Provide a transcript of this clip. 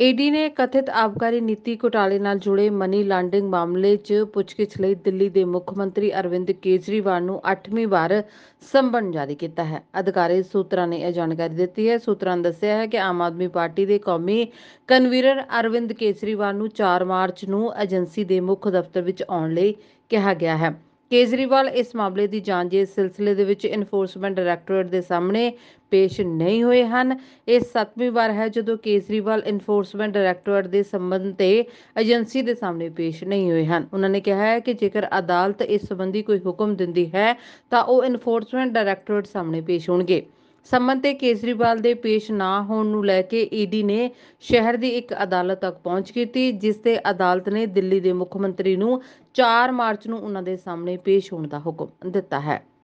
ED ਨੇ ਕਥਿਤ ਆਬਕਾਰੀ ਨੀਤੀ ਘੁਟਾਲੇ ਨਾਲ ਜੁੜੇ ਮਨੀ ਲਾਂਡਰਿੰਗ ਮਾਮਲੇ 'ਚ ਪੁੱਛਗਿੱਛ ਲਈ ਦਿੱਲੀ ਦੇ ਮੁੱਖ ਮੰਤਰੀ ਅਰਵਿੰਦ ਕੇਜਰੀਵਾਲ ਨੂੰ 8ਵੀਂ ਵਾਰ ਸੰਬੰਧ ਜਾਰੀ ਕੀਤਾ ਹੈ। ਅਧਿਕਾਰੀ ਸੂਤਰਾਂ ਨੇ ਇਹ ਜਾਣਕਾਰੀ ਦਿੱਤੀ ਹੈ। ਸੂਤਰਾਂ ਨੇ ਦੱਸਿਆ ਹੈ ਕਿ ਆਮ ਆਦਮੀ ਪਾਰਟੀ ਦੇ ਕੌਮੀ ਕਨਵੀਨਰ ਅਰਵਿੰਦ ਕੇਜਰੀਵਾਲ ਨੂੰ 4 ਮਾਰਚ ਨੂੰ ਏਜੰਸੀ ਦੇ ਮੁੱਖ ਦਫ਼ਤਰ ਵਿੱਚ ਆਉਣ ਲਈ ਕਿਹਾ ਗਿਆ ਹੈ। ਕੇਜਰੀਵਾਲ ਇਸ ਮਾਮਲੇ ਦੀ ਜਾਂਚ ਦੇ ਸਿਲਸਿਲੇ ਦੇ ਵਿੱਚ ਇਨਫੋਰਸਮੈਂਟ ਡਾਇਰੈਕਟੋਰੇਟ ਦੇ ਸਾਹਮਣੇ ਪੇਸ਼ ਨਹੀਂ ਹੋਏ ਹਨ ਇਹ 7ਵੀਂ ਵਾਰ ਹੈ ਜਦੋਂ ਕੇਜਰੀਵਾਲ ਇਨਫੋਰਸਮੈਂਟ ਡਾਇਰੈਕਟੋਰੇਟ ਦੇ ਸੰਬੰਧ ਤੇ ਏਜੰਸੀ ਦੇ ਸਾਹਮਣੇ ਪੇਸ਼ ਨਹੀਂ ਹੋਏ ਹਨ ਉਹਨਾਂ ਨੇ ਕਿਹਾ ਹੈ ਕਿ ਜੇਕਰ ਅਦਾਲਤ ਇਸ ਸੰਬੰਧੀ ਕੋਈ ਹੁਕਮ ਦਿੰਦੀ ਹੈ ਤਾਂ ਉਹ ਇਨਫੋਰਸਮੈਂਟ ਡਾਇਰੈਕਟੋਰੇਟ ਸਾਹਮਣੇ ਪੇਸ਼ ਹੋਣਗੇ ਸੰਮਨ ਤੇ ਕੇਜਰੀਵਾਲ ਦੇ ਪੇਸ਼ ਨਾ ਹੋਣ ਨੂੰ ਲੈ ਕੇ ਈਡੀ ਨੇ ਸ਼ਹਿਰ ਦੀ ਇੱਕ ਅਦਾਲਤ ਤੱਕ ਪਹੁੰਚ ਕੀਤੀ ਜਿਸ ਤੇ ਅਦਾਲਤ ਨੇ ਦਿੱਲੀ ਦੇ ਮੁੱਖ ਮੰਤਰੀ ਨੂੰ 4 ਮਾਰਚ ਨੂੰ ਉਹਨਾਂ ਦੇ ਸਾਹਮਣੇ ਪੇਸ਼ ਹੋਣ ਦਾ ਹੁਕਮ ਦਿੱਤਾ ਹੈ